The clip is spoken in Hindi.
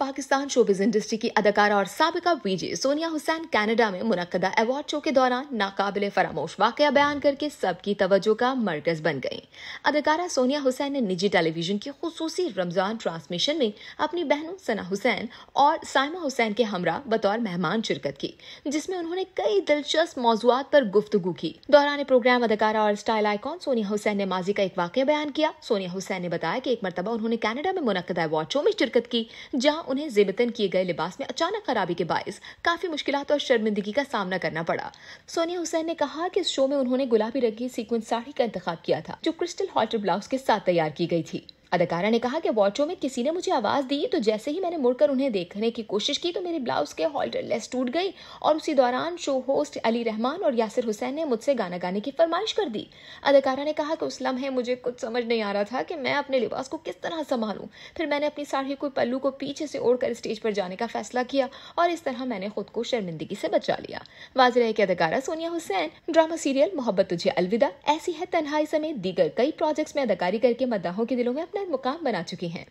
पाकिस्तान शोबिज इंडस्ट्री की अदाकारा और सबका वीजे सोनिया हुसैन कनाडा में मुनदा अवार्ड शो के दौरान नाकाबिल फरामोश वाक़ बयान करके सबकी तवज्जो का मरकज बन गई अदाकारा सोनिया हुसैन ने निजी टेलीविजन की खसूसी रमजान ट्रांसमिशन में अपनी बहनों सना हुसैन और साइमा हुसैन के हमरा बतौर मेहमान शिरकत की जिसमें उन्होंने कई दिलचस्प मौजूद पर गुफ्तगु की दौरान प्रोग्राम अदाकारा और स्टाइल आईकॉन सोनिया हुसैन ने माजी का एक वाक्य बयान किया सोनिया हुसैन ने बताया कि एक मरतबा उन्होंने कनाडा में मुनदा अवार्ड शो में शिरकत की जहां उन्हें जेबतन किए गए लिबास में अचानक खराबी के बायस काफी मुश्किल और शर्मिंदगी का सामना करना पड़ा सोनिया हुसैन ने कहा कि इस शो में उन्होंने गुलाबी रंग की सीक्वेंस साड़ी का इंतजाम किया था जो क्रिस्टल हॉल्टर ब्लाउज के साथ तैयार की गई थी अदाकारा ने कहा कि वॉचों में किसी ने मुझे आवाज़ दी तो जैसे ही मैंने मुड़कर उन्हें देखने की कोशिश की तो मेरे ब्लाउज के हॉल्टर लेस टूट गई और उसी दौरान शो होस्ट अली रहमान और यासिर हुसैन ने मुझसे गाना गाने की फरमाइश कर दी अदाकारा ने कहा कि उस लम्हे मुझे कुछ समझ नहीं आ रहा था कि मैं अपने लिबास को किस तरह संभालूँ फिर मैंने अपनी साड़ी को पल्लू को पीछे से ओढ़कर स्टेज पर जाने का फैसला किया और इस तरह मैंने खुद को शर्मिंदगी से बचा लिया वाज रहे कि अदाकारा सोनिया हुसैन ड्रामा सीरियल मोहब्बत तुझे अलविदा ऐसी है तनहाई समेत दीगर कई प्रोजेक्ट्स में अदाकारी करके मद्दाहों के दिलों में अपना बेहतर मुकाम बना चुकी हैं